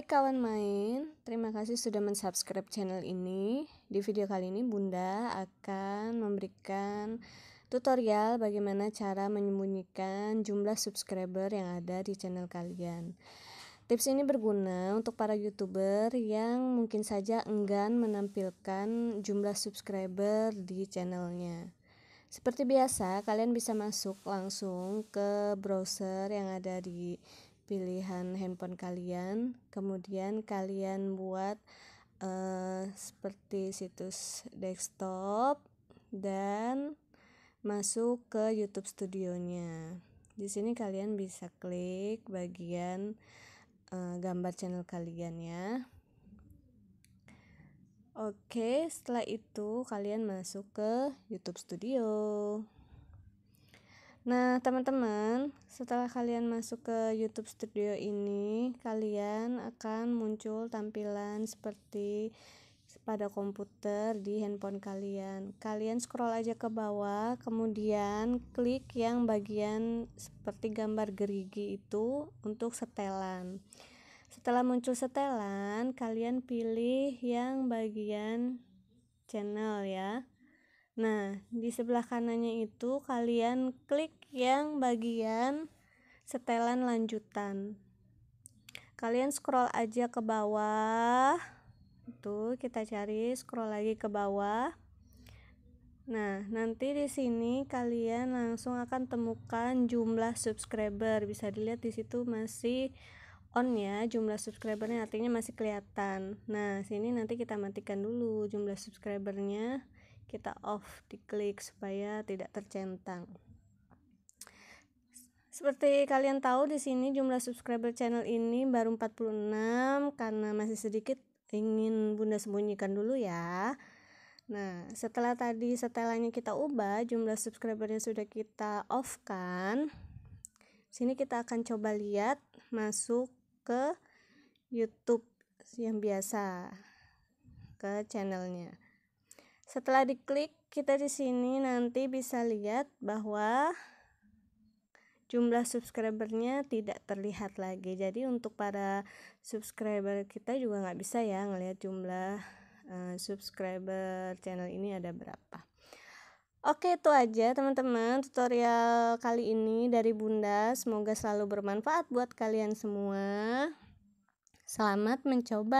Baik kawan main, terima kasih sudah mensubscribe channel ini. Di video kali ini Bunda akan memberikan tutorial bagaimana cara menyembunyikan jumlah subscriber yang ada di channel kalian. Tips ini berguna untuk para YouTuber yang mungkin saja enggan menampilkan jumlah subscriber di channelnya. Seperti biasa, kalian bisa masuk langsung ke browser yang ada di pilihan handphone kalian. Kemudian kalian buat uh, seperti situs desktop dan masuk ke YouTube studionya. Di sini kalian bisa klik bagian uh, gambar channel kalian ya. Oke, setelah itu kalian masuk ke YouTube Studio. Nah, teman-teman, setelah kalian masuk ke YouTube Studio ini, kalian akan muncul tampilan seperti pada komputer di handphone kalian. Kalian scroll aja ke bawah, kemudian klik yang bagian seperti gambar gerigi itu untuk setelan. Setelah muncul setelan, kalian pilih yang bagian channel ya. Nah, di sebelah kanannya itu kalian klik yang bagian setelan lanjutan. Kalian scroll aja ke bawah. Tuh, kita cari scroll lagi ke bawah. Nah, nanti di sini kalian langsung akan temukan jumlah subscriber. Bisa dilihat di situ masih on ya jumlah subscribernya artinya masih kelihatan. Nah, sini nanti kita matikan dulu jumlah subscribernya kita off diklik supaya tidak tercentang seperti kalian tahu di sini jumlah subscriber channel ini baru 46 karena masih sedikit ingin Bunda sembunyikan dulu ya. Nah, setelah tadi setelannya kita ubah, jumlah subscribernya sudah kita off kan. Sini kita akan coba lihat masuk ke YouTube yang biasa ke channelnya. Setelah diklik, kita di sini nanti bisa lihat bahwa jumlah subscribernya tidak terlihat lagi. Jadi untuk para subscriber kita juga nggak bisa ya ngelihat jumlah uh, subscriber channel ini ada berapa. Oke itu aja teman-teman tutorial kali ini dari Bunda. Semoga selalu bermanfaat buat kalian semua. Selamat mencoba.